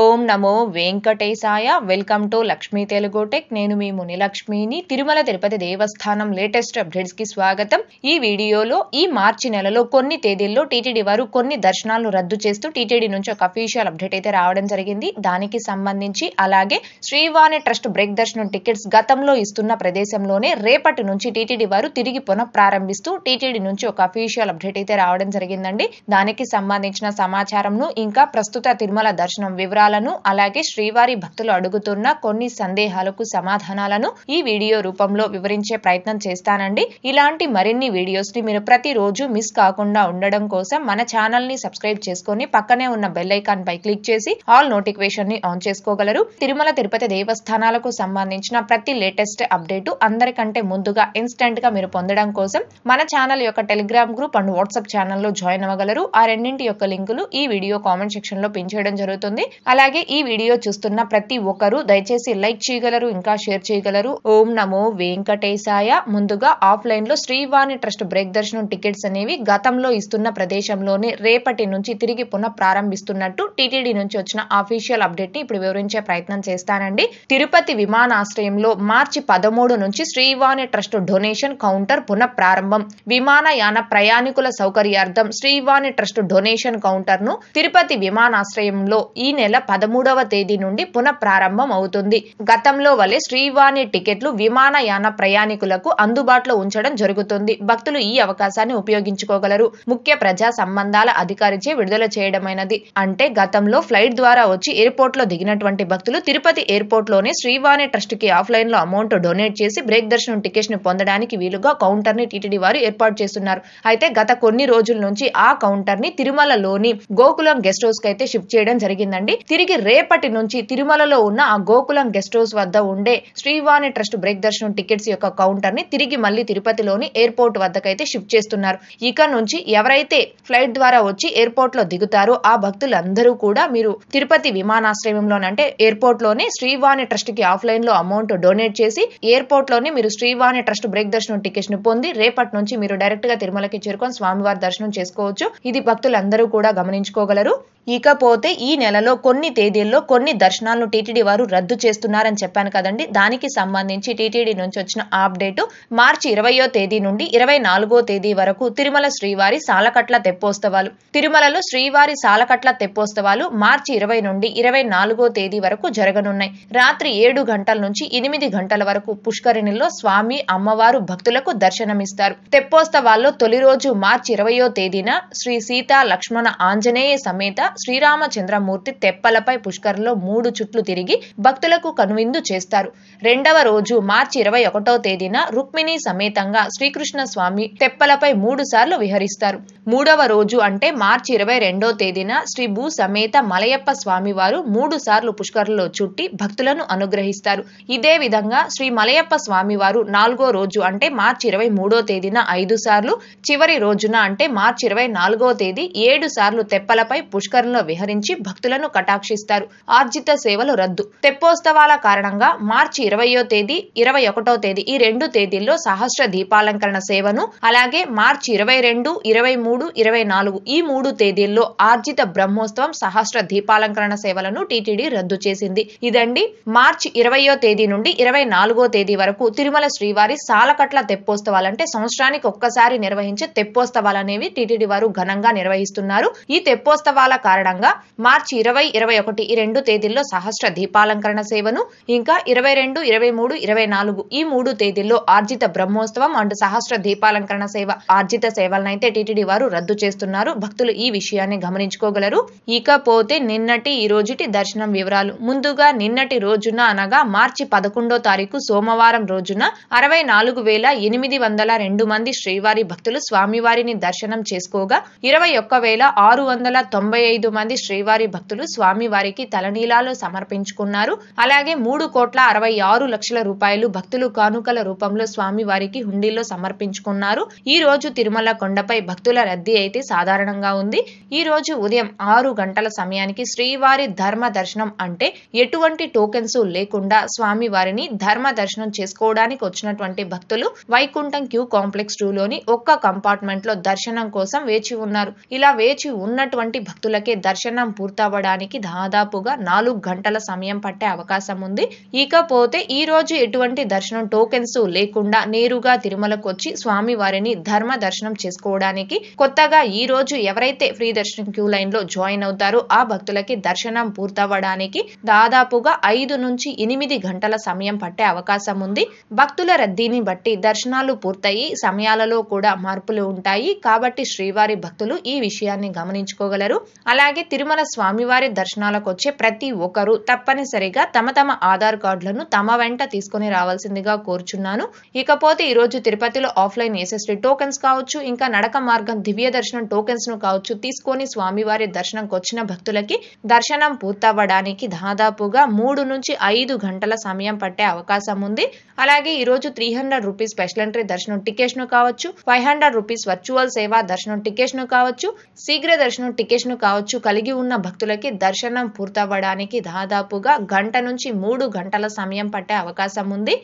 ఓం నమో వెంకటేశాయ welcome to Lakshmi Telugu tech నేను మీ మునిలక్ష్మిని తిరుమల తిరుపతి దేవస్థానం లేటెస్ట్ అప్డేట్స్ కి స్వాగతం ఈ వీడియోలో ఈ మార్చి నెలలో కొన్ని తేదీల్లో టీటీడీ వారు కొన్ని దర్శనాలను రద్దు చేస్తూ టీటీడీ నుంచి ఒక అఫీషియల్ అప్డేట్ అయితే రావడం జరిగింది దానికి సంబంధించి అలాగే శ్రీవాణి ట్రస్ట్ బ్రేక్ దర్శనం టికెట్స్ గతంలో ఇస్తున్న ప్రదేశంలోనే రేపటి నుంచి టీటీడీ వారు తిరిగి పునః ప్రారంభిస్తూ టీటీడీ నుంచి ఒక అఫీషియల్ అప్డేట్ అయితే రావడం జరిగిందండి దానికి సంబంధించిన సమాచారంను ఇంకా ప్రస్తుత తిరుమల దర్శనం వివరాలు వివరాలను అలాగే శ్రీవారి భక్తులు అడుగుతున్న కొన్ని సందేహాలకు సమాధానాలను ఈ వీడియో రూపంలో వివరించే ప్రయత్నం చేస్తానండి ఇలాంటి మరిన్ని వీడియోస్ ని మీరు ప్రతిరోజు మిస్ కాకుండా ఉండడం కోసం మన ఛానల్ ని సబ్స్క్రైబ్ చేసుకుని పక్కనే ఉన్న బెల్లైకాన్ పై క్లిక్ చేసి ఆల్ నోటిఫికేషన్ ని ఆన్ చేసుకోగలరు తిరుమల తిరుపతి దేవస్థానాలకు సంబంధించిన ప్రతి లేటెస్ట్ అప్డేట్ అందరికంటే ముందుగా ఇన్స్టెంట్ గా మీరు పొందడం కోసం మన ఛానల్ యొక్క Telegram group and WhatsApp channel లో జాయిన్ అవ్వగలరు ఆ రెండింటి యొక్క లింకులు ఈ వీడియో కామెంట్ సెక్షన్ లో పిన్ చేయడం జరుగుతుంది అలాగే ఈ వీడియో చూస్తున్న ప్రతి ఒక్కరూ దయచేసి లైక్ చేయగలరు ఇంకా షేర్ చేయగలరు ఓం నమో వెంకటేశాయ ముందుగా ఆఫ్లైన్ లో శ్రీవాణి ట్రస్ట్ బ్రేక్ దర్శనం టికెట్స్ అనేవి గతంలో ఇస్తున్న ప్రదేశంలోనే రేపటి నుంచి తిరిగి పునః ప్రారంభిస్తున్నట్టు టీటీడీ నుంచి వచ్చిన అఫీషియల్ అప్డేట్ ని ఇప్పుడు వివరించే ప్రయత్నం చేస్తానండి తిరుపతి విమానాశ్రయంలో మార్చి పదమూడు నుంచి శ్రీవాణి ట్రస్ట్ డొనేషన్ కౌంటర్ పునః ప్రారంభం విమానయాన ప్రయాణికుల సౌకర్యార్థం శ్రీవాణి ట్రస్ట్ డొనేషన్ కౌంటర్ ను తిరుపతి విమానాశ్రయంలో ఈ నెల పదమూడవ తేదీ నుండి పునఃప్రారంభం అవుతుంది గతంలో వలె శ్రీవాణి టికెట్లు విమానయాన ప్రయాణికులకు అందుబాటులో ఉంచడం జరుగుతుంది భక్తులు ఈ అవకాశాన్ని ఉపయోగించుకోగలరు ముఖ్య ప్రజా సంబంధాల అధికారిచే విడుదల చేయడమైనది అంటే గతంలో ఫ్లైట్ ద్వారా వచ్చి ఎయిర్పోర్ట్ లో దిగినటువంటి భక్తులు తిరుపతి ఎయిర్పోర్ట్ లోనే శ్రీవాణి ట్రస్ట్ కి ఆఫ్లైన్ లో అమౌంట్ డొనేట్ చేసి బ్రేక్ దర్శనం టికెట్ ను పొందడానికి వీలుగా కౌంటర్ ని టిటిడి వారు ఏర్పాటు చేస్తున్నారు అయితే గత కొన్ని రోజుల నుంచి ఆ కౌంటర్ ని తిరుమలలోని గోకులం గెస్ట్ హౌస్ కి అయితే షిఫ్ట్ చేయడం జరిగిందండి తిరిగి రేపటి నుంచి తిరుమలలో ఉన్న ఆ గోకులం గెస్ట్ హౌస్ వద్ద ఉండే శ్రీవాణి ట్రస్ట్ బ్రేక్ దర్శనం టికెట్స్ యొక్క కౌంటర్ ని తిరిగి మళ్ళీ తిరుపతిలోని ఎయిర్పోర్ట్ వద్దకైతే షిఫ్ట్ చేస్తున్నారు ఇక నుంచి ఎవరైతే ఫ్లైట్ ద్వారా వచ్చి ఎయిర్పోర్ట్ లో దిగుతారో ఆ భక్తులందరూ కూడా మీరు తిరుపతి విమానాశ్రయంలోనంటే ఎయిర్పోర్ట్ లోనే శ్రీవాణి ట్రస్ట్ కి ఆఫ్లైన్ లో అమౌంట్ డొనేట్ చేసి ఎయిర్పోర్ట్ లోనే మీరు శ్రీవాణి ట్రస్ట్ బ్రేక్ దర్శనం టికెట్స్ ను పొంది రేపటి నుంచి మీరు డైరెక్ట్ గా తిరుమలకి చేరుకొని స్వామివారి దర్శనం చేసుకోవచ్చు ఇది భక్తులందరూ కూడా గమనించుకోగలరు ఇకపోతే ఈ నెలలో కొన్ని తేదీల్లో కొన్ని దర్శనాలను టీటీడీ వారు రద్దు చేస్తున్నారని చెప్పాను కదండి దానికి సంబంధించి టీటీడీ నుంచి వచ్చిన అప్డేటు మార్చి ఇరవయో తేదీ నుండి ఇరవై నాలుగో తేదీ వరకు తిరుమల శ్రీవారి సాలకట్ల తెప్పోత్సవాలు తిరుమలలో శ్రీవారి సాలకట్ల తెప్పోత్సవాలు మార్చి ఇరవై నుండి ఇరవై నాలుగో తేదీ వరకు జరగనున్నాయి రాత్రి ఏడు గంటల నుంచి ఎనిమిది గంటల వరకు పుష్కరిణిలో స్వామి అమ్మవారు భక్తులకు దర్శనమిస్తారు తెప్పోత్సవాల్లో తొలి రోజు మార్చి ఇరవయో తేదీన శ్రీ సీతా లక్ష్మణ ఆంజనేయ సమేత శ్రీరామచంద్రమూర్తి తెప్పలపై పుష్కరంలో మూడు చుట్లు తిరిగి భక్తులకు కనువిందు చేస్తారు రెండవ రోజు మార్చి ఇరవై ఒకటో తేదీన రుక్మిణి సమేతంగా శ్రీకృష్ణ స్వామి తెప్పలపై మూడు సార్లు విహరిస్తారు మూడవ రోజు అంటే మార్చి ఇరవై రెండో తేదీన శ్రీ భూ సమేత మలయప్ప స్వామి వారు మూడు సార్లు పుష్కరంలో చుట్టి భక్తులను అనుగ్రహిస్తారు ఇదే విధంగా శ్రీ మలయప్ప స్వామి వారు నాలుగో రోజు అంటే మార్చి ఇరవై మూడో తేదీన ఐదు సార్లు చివరి రోజున అంటే మార్చి ఇరవై నాలుగో తేదీ ఏడు సార్లు తెప్పలపై పుష్కర శ్రీవారిలో విహరించి భక్తులను కటాక్షిస్తారు ఆర్జిత సేవలు రద్దు తెప్పోత్సవాల కారణంగా మార్చి ఇరవయో తేదీ ఇరవై ఒకటో తేదీ ఈ రెండు తేదీల్లో సహస్ర దీపాలంకరణ సేవను అలాగే మార్చి ఇరవై రెండు ఇరవై మూడు ఇరవై నాలుగు ఈ మూడు తేదీల్లో ఆర్జిత బ్రహ్మోత్సవం సహస్ర దీపాలంకరణ సేవలను టీటీడీ రద్దు చేసింది ఇదండి మార్చి ఇరవయో తేదీ నుండి ఇరవై నాలుగో తేదీ వరకు తిరుమల శ్రీవారి సాలకట్ల తెప్పోత్సవాలంటే సంవత్సరానికి ఒక్కసారి నిర్వహించే తెప్పోత్సవాలనేవి టీటీడీ వారు ఘనంగా నిర్వహిస్తున్నారు ఈ తెప్పోత్సవాల కారణంగా మార్చి ఇరవై ఇరవై ఒకటి ఈ రెండు తేదీల్లో సహస్ర దీపాలంకరణ సేవను ఇంకా ఇరవై రెండు ఇరవై మూడు ఇరవై నాలుగు ఈ మూడు తేదీల్లో ఆర్జిత బ్రహ్మోత్సవం అండ్ సహస్ర దీపాలంకరణ సేవ ఆర్జిత సేవలనైతే టీటీడీ వారు రద్దు చేస్తున్నారు భక్తులు ఈ విషయాన్ని గమనించుకోగలరు ఇకపోతే నిన్నటి ఈ రోజుటి దర్శనం వివరాలు ముందుగా నిన్నటి రోజున అనగా మార్చి పదకొండో తారీఖు సోమవారం రోజున అరవై నాలుగు వేల ఎనిమిది వందల రెండు మంది శ్రీవారి భక్తులు స్వామివారిని దర్శనం చేసుకోగా ఇరవై ఒక్క వేల ఆరు వందల తొంభై ఐదు ఐదు మంది శ్రీవారి భక్తులు స్వామివారికి తలనీలాలు సమర్పించుకున్నారు అలాగే మూడు కోట్ల అరవై ఆరు లక్షల రూపాయలు భక్తులు కానుకల రూపంలో స్వామివారికి హుండీలో సమర్పించుకున్నారు ఈ రోజు తిరుమల కొండపై భక్తుల రద్దీ అయితే సాధారణంగా ఉంది ఈ రోజు ఉదయం ఆరు గంటల సమయానికి శ్రీవారి ధర్మ దర్శనం అంటే ఎటువంటి టోకెన్స్ లేకుండా స్వామివారిని ధర్మ దర్శనం చేసుకోవడానికి వచ్చినటువంటి భక్తులు వైకుంఠం క్యూ కాంప్లెక్స్ టూ లోని ఒక్క కంపార్ట్మెంట్ లో దర్శనం కోసం వేచి ఉన్నారు ఇలా వేచి ఉన్నటువంటి భక్తులకే అందుకే దర్శనం పూర్తవడానికి దాదాపుగా నాలుగు గంటల సమయం పట్టే అవకాశం ఉంది ఇకపోతే ఈ రోజు ఎటువంటి దర్శనం టోకెన్స్ లేకుండా నేరుగా తిరుమలకు వచ్చి స్వామి వారిని ధర్మ దర్శనం చేసుకోవడానికి కొత్తగా ఈ రోజు ఎవరైతే ఫ్రీ దర్శనం క్యూ లైన్ లో జాయిన్ అవుతారో ఆ భక్తులకి దర్శనం పూర్తవ్వడానికి దాదాపుగా ఐదు నుంచి ఎనిమిది గంటల సమయం పట్టే అవకాశం ఉంది భక్తుల రద్దీని బట్టి దర్శనాలు పూర్తయి సమయాలలో కూడా మార్పులు ఉంటాయి కాబట్టి శ్రీవారి భక్తులు ఈ విషయాన్ని గమనించుకోగలరు అలా అలాగే తిరుమల స్వామివారి దర్శనాలకు వచ్చే ప్రతి ఒక్కరూ తప్పనిసరిగా తమ తమ ఆధార్ కార్డులను తమ వెంట తీసుకుని రావాల్సిందిగా కోరుచున్నాను ఇకపోతే ఈరోజు తిరుపతిలో ఆఫ్లైన్ ఎస్ఎస్టీ టోకెన్స్ కావచ్చు ఇంకా నడక మార్గం దివ్య దర్శనం టోకెన్స్ ను కావచ్చు తీసుకొని స్వామివారి దర్శనంకి వచ్చిన భక్తులకి దర్శనం పూర్తవ్వడానికి దాదాపుగా మూడు నుంచి ఐదు గంటల సమయం పట్టే అవకాశం ఉంది అలాగే ఈరోజు three hundred rupees special entry దర్శనం టికెట్స్ ను కావచ్చు ఫైవ్ హండ్రెడ్ రూపీస్ వర్చువల్ సేవా దర్శనం టికెట్స్ ను కావచ్చు శీఘ్ర దర్శనం టికెట్స్ ను కావచ్చు అంచు కలిగి ఉన్న భక్తులకి దర్శనం పూర్తవ్వడానికి దాదాపుగా గంట నుంచి మూడు గంటల సమయం పట్టే అవకాశం ఉంది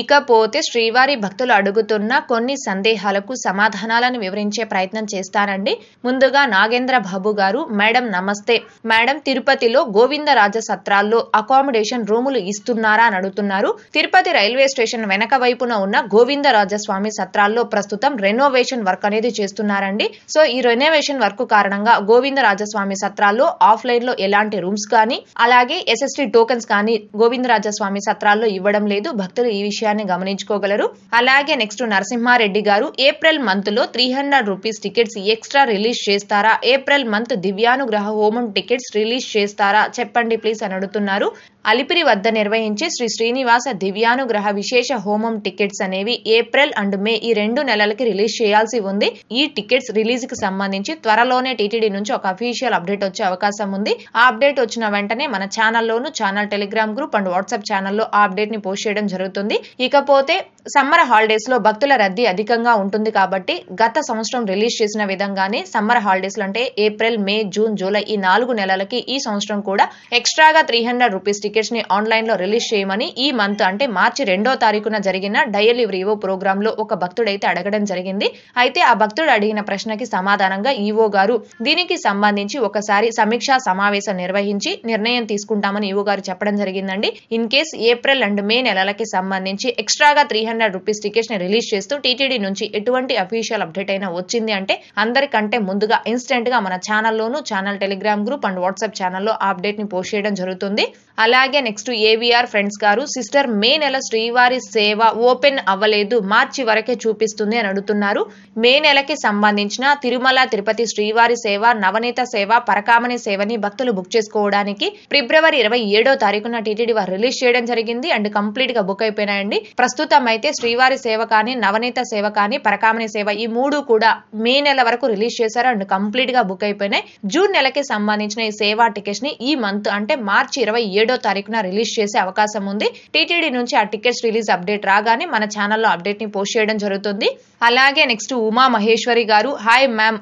ఇకపోతే శ్రీవారి భక్తులు అడుగుతున్న కొన్ని సందేహాలకు సమాధానాలను వివరించే ప్రయత్నం చేస్తానండి ముందుగా నాగేంద్ర బాబు గారు మేడం నమస్తే మేడం తిరుపతిలో గోవిందరాజ సత్రాల్లో అకామిడేషన్ రూములు ఇస్తున్నారా అని అడుగుతున్నారు తిరుపతి రైల్వే స్టేషన్ వెనక వైపున ఉన్న గోవిందరాజస్వామి సత్రాల్లో ప్రస్తుతం రెనోవేషన్ వర్క్ అనేది చేస్తున్నారండి సో ఈ రెనోవేషన్ వర్క్ కారణంగా గోవిందరాజస్వామి సత్రాల్లో ఆఫ్లైన్ లో ఎలాంటి రూమ్స్ కానీ అలాగే ఎస్ఎస్టీ టోకెన్స్ కానీ గోవిందరాజస్వామి సత్రాల్లో ఇవ్వడం లేదు భక్తులు ఈ విషయాన్ని గమనించుకోగలరు అలాగే నెక్స్ట్ నరసింహారెడ్డి గారు ఏప్రిల్ మంత్ లో three hundred rupees tickets extra release చేస్తారా ఏప్రిల్ మంత్ దివ్యానుగ్రహ హోమం టికెట్స్ రిలీజ్ చేస్తారా చెప్పండి ప్లీజ్ అని అడుగుతున్నారు అలిపిరి వద్ద నిర్వహించే శ్రీ శ్రీనివాస దివ్యానుగ్రహ విశేష హోమం టికెట్స్ అనేవి ఏప్రిల్ అండ్ మే ఈ రెండు నెలలకి రిలీజ్ చేయాల్సి ఉంది ఈ టికెట్స్ రిలీజ్ కి సంబంధించి త్వరలోనే టీటీడీ నుంచి ఒక అఫీషియల్ అప్డేట్ వచ్చే అవకాశం ఉంది ఆ అప్డేట్ వచ్చిన వెంటనే మన ఛానల్లోను channel Telegram group and WhatsApp ఛానల్లో ఆ అప్డేట్ ని పోస్ట్ చేయడం జరుగుతుంది ఇకపోతే సమ్మర్ హాలిడేస్ లో భక్తుల రద్దీ అధికంగా ఉంటుంది కాబట్టి గత సంవత్సరం రిలీజ్ చేసిన విధంగానే సమ్మర్ హాలిడేస్ అంటే ఏప్రిల్ మే జూన్ జూలై ఈ నాలుగు నెలలకి ఈ సంవత్సరం కూడా ఎక్స్ట్రాగా త్రీ హండ్రెడ్ రూపీస్ టికెట్స్ ని ఆన్లైన్ లో రిలీజ్ చేయమని ఈ మంత్ అంటే మార్చి రెండో తారీఖున జరిగిన డయల్ రివో ప్రోగ్రామ్ లో ఒక భక్తుడైతే అడగడం జరిగింది అయితే ఆ భక్తుడు అడిగిన ప్రశ్నకి సమాధానంగా ఈవో గారు దీనికి సంబంధించి ఒకసారి సమీక్షా సమావేశం నిర్వహించి నిర్ణయం తీసుకుంటామని ఈవో గారు చెప్పడం జరిగిందండి in case April and May నెలలకి సంబంధించి నుంచి ఎక్స్ట్రాగా త్రీ హండ్రెడ్ రూపీస్ టికెట్స్ ని రిలీజ్ చేస్తూ టీటీడీ నుంచి ఎటువంటి అఫీషియల్ అప్డేట్ అయినా వచ్చింది అంటే అందరికంటే ముందుగా ఇన్స్టెంట్ గా మన ఛానల్లోనూ channel Telegram group and WhatsApp ఛానల్లో అప్డేట్ ని పోస్ట్ చేయడం జరుగుతుంది అలాగే నెక్స్ట్ ఏవిఆర్ ఫ్రెండ్స్ గారు సిస్టర్ మే నెల శ్రీవారి సేవ ఓపెన్ అవ్వలేదు మార్చి వరకే చూపిస్తుంది అని అడుగుతున్నారు మే నెలకి సంబంధించిన తిరుమల తిరుపతి శ్రీవారి సేవ నవనీత సేవ పరకామణి సేవని భక్తులు బుక్ చేసుకోవడానికి ఫిబ్రవరి ఇరవై ఏడో తారీఖున టీటీడీ వారు రిలీజ్ చేయడం జరిగింది అండ్ కంప్లీట్ గా బుక్ అయిపోయినాయండి ప్రస్తుతం అయితే శ్రీవారి సేవ కానీ నవనీత సేవ కానీ పరకామణి సేవ ఈ మూడు కూడా మే నెల వరకు రిలీజ్ చేశారు అండ్ కంప్లీట్ గా బుక్ అయిపోయినాయి జూన్ నెలకి సంబంధించిన ఈ సేవా టికెట్స్ ని ఈ మంత్ అంటే మార్చి ఇరవై ఏడో తారీఖున రిలీజ్ చేసే అవకాశం ఉంది టీటీడీ నుంచి ఆ టికెట్స్ రిలీజ్ అప్డేట్ రాగానే మన ఛానల్లో ని పోస్ట్ చేయడం జరుగుతుంది అలాగే నెక్స్ట్ ఉమా మహేశ్వరి గారు హాయ్ మ్యామ్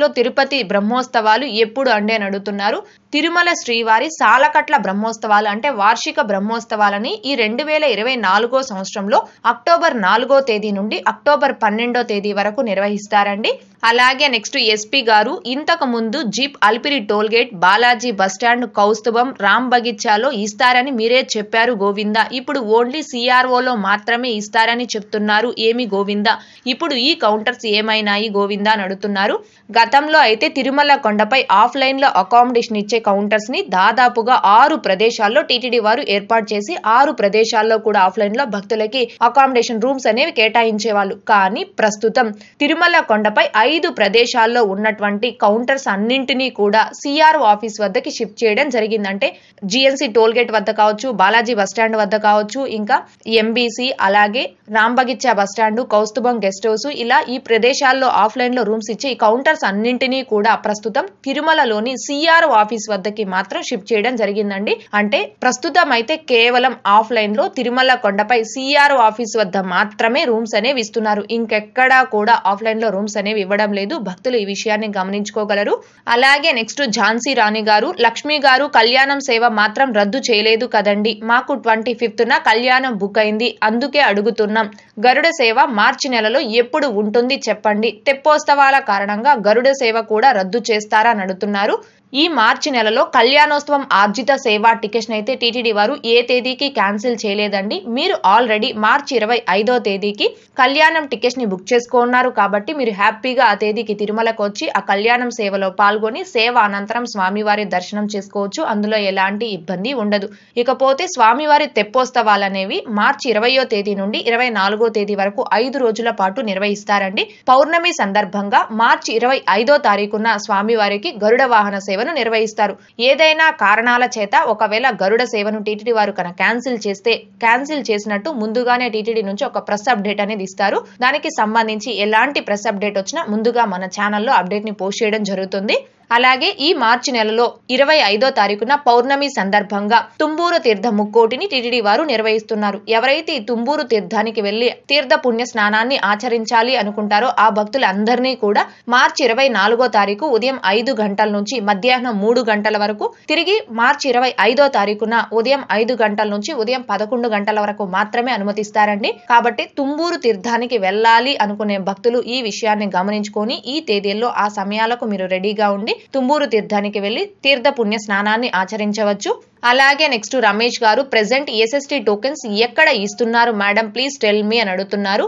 లో తిరుపతి బ్రహ్మోత్సవాలు ఎప్పుడు అండే అని అడుగుతున్నారు తిరుమల శ్రీవారి సాలకట్ల బ్రహ్మోత్సవాలు అంటే వార్షిక బ్రహ్మోత్సవాలని ఈ రెండు వేల ఇరవై నాలుగో సంవత్సరంలో అక్టోబర్ నాలుగో తేదీ నుండి అక్టోబర్ పన్నెండో తేదీ వరకు నిర్వహిస్తారండి అలాగే నెక్స్ట్ ఎస్పీ గారు ఇంతకు ముందు jeep Alipiri tollgate Balaji bus stand Kaustubham Ram జిల్లాలో ఇస్తారని మీరే చెప్పారు గోవింద ఇప్పుడు ఓన్లీ సిఆర్ఓలో మాత్రమే ఇస్తారని చెప్తున్నారు ఏమి గోవింద ఇప్పుడు ఈ కౌంటర్స్ ఏమైనాయి గోవింద అని అడుగుతున్నారు గతంలో అయితే తిరుమల కొండపై ఆఫ్లైన్లో అకామిడేషన్ ఇచ్చే కౌంటర్స్ ని దాదాపుగా ఆరు ప్రదేశాల్లో టీటీడీ వారు ఏర్పాటు చేసి ఆరు ప్రదేశాల్లో కూడా ఆఫ్లైన్లో భక్తులకి అకామిడేషన్ రూమ్స్ అనేవి కేటాయించేవాళ్ళు కానీ ప్రస్తుతం తిరుమల కొండపై ఐదు ప్రదేశాల్లో ఉన్నటువంటి కౌంటర్స్ అన్నింటినీ కూడా సిఆర్ఓ ఆఫీస్ వద్దకి షిఫ్ట్ చేయడం జరిగిందంటే జిఎన్సి టోల్ గేట్ వద్ద కావచ్చు బాలాజీ బస్టాండ్ వద్ద కావచ్చు ఇంకా ఎంబీసీ అలాగే Rambagicha bus stand Kaustubham guest house ఇలా ఈ ప్రదేశాల్లో లో రూమ్స్ ఇచ్చే ఈ కౌంటర్స్ అన్నింటినీ కూడా ప్రస్తుతం తిరుమలలోని సిఆర్ఓ ఆఫీస్ వద్దకి మాత్రం షిఫ్ట్ చేయడం జరిగిందండి అంటే ప్రస్తుతం అయితే కేవలం ఆఫ్లైన్ లో తిరుమల కొండపై సిఆర్ఓ ఆఫీస్ వద్ద మాత్రమే రూమ్స్ అనేవి ఇస్తున్నారు ఇంకెక్కడా కూడా ఆఫ్లైన్ లో రూమ్స్ అనేవి ఇవ్వడం లేదు భక్తులు ఈ విషయాన్ని గమనించుకోగలరు అలాగే నెక్స్ట్ ఝాన్సీ రాణి గారు లక్ష్మి గారు కళ్యాణం సేవ మాత్రం రద్దు చేయలేదు కదండి మాకు ట్వంటీ ఫిఫ్త్న కళ్యాణం బుక్ అయింది అందుకే అడుగుతున్నాం గరుడ సేవ మార్చి నెలలో ఎప్పుడు ఉంటుంది చెప్పండి తెప్పోత్సవాల కారణంగా గరుడ సేవ కూడా రద్దు చేస్తారా అని అడుగుతున్నారు ఈ మార్చి నెలలో కళ్యాణోత్సవం ఆర్జిత సేవా టికెట్ అయితే టీటీడీ వారు ఏ తేదీకి క్యాన్సిల్ చేయలేదండి మీరు ఆల్రెడీ మార్చి ఇరవై ఐదో తేదీకి కళ్యాణం టికెట్ ని బుక్ చేసుకున్నారు కాబట్టి మీరు హ్యాపీగా ఆ తేదీకి తిరుమలకు వచ్చి ఆ కళ్యాణం సేవలో పాల్గొని సేవ అనంతరం స్వామివారి దర్శనం చేసుకోవచ్చు అందులో ఎలాంటి ఇబ్బంది ఉండదు ఇకపోతే స్వామివారి తెప్పోత్సవాలనేవి మార్చి ఇరవయో తేదీ నుండి ఇరవై నాలుగో తేదీ వరకు ఐదు రోజుల పాటు నిర్వహిస్తారండి పౌర్ణమి సందర్భంగా మార్చి ఇరవై ఐదో తారీఖున స్వామివారికి గరుడ వాహన సేవ సేవను నిర్వహిస్తారు ఏదైనా కారణాల చేత ఒకవేళ గరుడ సేవను టీటీడీ వారు కనుక క్యాన్సిల్ చేస్తే క్యాన్సిల్ చేసినట్టు ముందుగానే టీటీడీ నుంచి ఒక ప్రెస్ అప్డేట్ అనేది ఇస్తారు దానికి సంబంధించి ఎలాంటి ప్రెస్ అప్డేట్ వచ్చినా ముందుగా మన ఛానల్లో అప్డేట్ ని పోస్ట్ చేయడం జరుగుతుంది అలాగే ఈ మార్చి నెలలో ఇరవై ఐదో తారీఖున పౌర్ణమి సందర్భంగా తుంబూరు తీర్థ ముక్కోటిని టీటీడీ వారు నిర్వహిస్తున్నారు ఎవరైతే ఈ తుంబూరు తీర్థానికి వెళ్లి తీర్థ పుణ్య స్నానాన్ని ఆచరించాలి అనుకుంటారో ఆ భక్తులందరినీ కూడా మార్చి ఇరవై నాలుగో తారీఖు ఉదయం ఐదు గంటల నుంచి మధ్యాహ్నం మూడు గంటల వరకు తిరిగి మార్చి ఇరవై ఐదో తారీఖున ఉదయం ఐదు గంటల నుంచి ఉదయం పదకొండు గంటల వరకు మాత్రమే అనుమతిస్తారండి కాబట్టి తుంబూరు తీర్థానికి వెళ్ళాలి అనుకునే భక్తులు ఈ విషయాన్ని గమనించుకొని ఈ తేదీల్లో ఆ సమయాలకు మీరు రెడీగా ఉండి తుంబూరు తీర్థానికి వెళ్లి తీర్థ పుణ్య స్నానాన్ని ఆచరించవచ్చు అలాగే నెక్స్ట్ రమేష్ గారు ప్రెసెంట్ ఎస్ఎస్టీ టోకెన్స్ ఎక్కడ ఇస్తున్నారు మేడం ప్లీజ్ టెల్ మీ అని అడుగుతున్నారు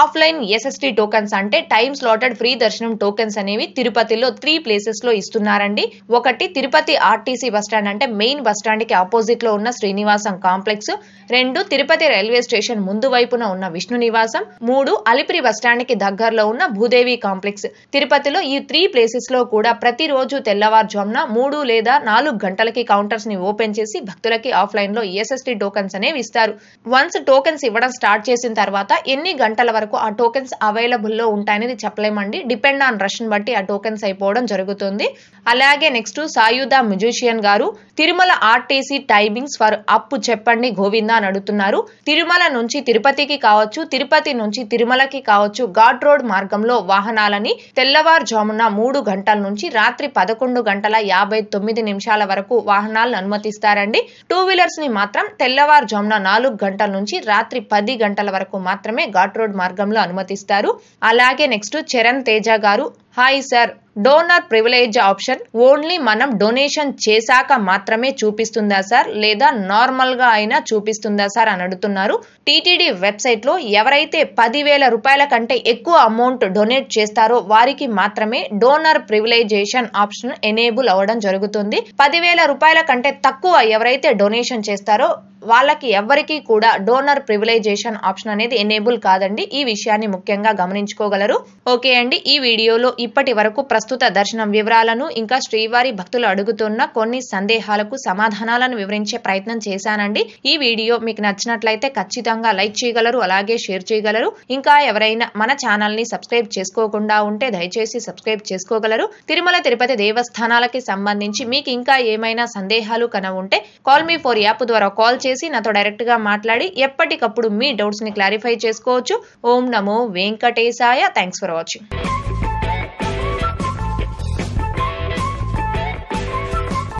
ఆఫ్లైన్ ఎస్ఎస్టి టోకెన్స్ అంటే టైమ్ స్లాటెడ్ ఫ్రీ దర్శనం టోకెన్స్ అనేవి తిరుపతిలో త్రీ ప్లేసెస్ లో ఇస్తున్నారండి ఒకటి తిరుపతి ఆర్టీసీ బస్టాండ్ అంటే మెయిన్ బస్టాండ్ కి ఆపోజిట్ లో ఉన్న శ్రీనివాసం కాంప్లెక్స్ రెండు తిరుపతి రైల్వే స్టేషన్ ముందు వైపున ఉన్న విష్ణు నివాసం మూడు అలిపిరి బస్టాండ్ కి దగ్గరలో ఉన్న భూదేవి కాంప్లెక్స్ తిరుపతిలో ఈ త్రీ ప్లేసెస్ లో కూడా ప్రతిరోజు తెల్లవారుజామున మూడు లేదా నాలుగు గంటలకి కౌంటర్స్ ని ఓపెన్ చేసి భక్తులకి ఆఫ్లైన్ లో ఎస్ఎస్టీ టోకెన్స్ అనేవి ఇస్తారు వన్స్ టోకెన్స్ ఇవ్వడం స్టార్ట్ చేసిన తర్వాత ఎన్ని గంటల రూపాయల వరకు ఆ టోకెన్స్ అవైలబుల్లో ఉంటాయనేది చెప్పలేమండి డిపెండ్ ఆన్ రష్యన్ బట్టి ఆ టోకెన్స్ అయిపోవడం జరుగుతుంది అలాగే నెక్స్ట్ సాయుధ మ్యూజిషియన్ గారు Tirumala RTC timings for up చెప్పండి గోవిందా అని అడుగుతున్నారు తిరుమల నుంచి తిరుపతికి కావచ్చు తిరుపతి నుంచి తిరుమలకి కావచ్చు ఘాట్ రోడ్ మార్గంలో వాహనాలని తెల్లవారుజామున మూడు గంటల నుంచి రాత్రి పదకొండు గంటల యాభై తొమ్మిది నిమిషాల వరకు వాహనాలను అనుమతిస్తారండి టూ వీలర్స్ ని మాత్రం తెల్లవారుజామున నాలుగు గంటల నుంచి రాత్రి పది గంటల వరకు మాత్రమే ఘాట్ రోడ్ మార్గంలో అనుమతిస్తారు అలాగే నెక్స్ట్ చరణ్ తేజ గారు hi sir donor privilege option only మనం డొనేషన్ చేశాక మాత్రమే చూపిస్తుందా సార్ లేదా నార్మల్గా అయినా చూపిస్తుందా సార్ అని అడుగుతున్నారు టీటీడీ వెబ్సైట్లో ఎవరైతే పదివేల రూపాయల కంటే ఎక్కువ అమౌంట్ డొనేట్ చేస్తారో వారికి మాత్రమే డోనర్ ప్రివిలైజేషన్ ఆప్షన్ ఎనేబుల్ అవ్వడం జరుగుతుంది పదివేల రూపాయల కంటే తక్కువ ఎవరైతే డొనేషన్ చేస్తారో వాళ్ళకి ఎవరికి కూడా డోనర్ ప్రివిలైజేషన్ ఆప్షన్ అనేది ఎనేబుల్ కాదండి ఈ విషయాన్ని ముఖ్యంగా గమనించుకోగలరు ఓకే అండి ఈ వీడియోలో ఇప్పటి వరకు ప్రస్తుత దర్శనం వివరాలను ఇంకా శ్రీవారి భక్తులు అడుగుతున్న కొన్ని సందేహాలకు సమాధానాలను వివరించే ప్రయత్నం చేశానండి ఈ వీడియో మీకు నచ్చినట్లయితే ఖచ్చితంగా లైక్ చేయగలరు అలాగే షేర్ చేయగలరు ఇంకా ఎవరైనా మన ని సబ్స్క్రైబ్ చేసుకోకుండా ఉంటే దయచేసి సబ్స్క్రైబ్ చేసుకోగలరు తిరుమల తిరుపతి దేవస్థానాలకి సంబంధించి మీకు ఇంకా ఏమైనా సందేహాలు కన ఉంటే కాల్ మీ ఫోర్ యాప్ ద్వారా కాల్ చేసి నాతో డైరెక్ట్గా మాట్లాడి ఎప్పటికప్పుడు మీ డౌట్స్ని క్లారిఫై చేసుకోవచ్చు ఓం నమో వెంకటేశాయ థ్యాంక్స్ ఫర్ వాచింగ్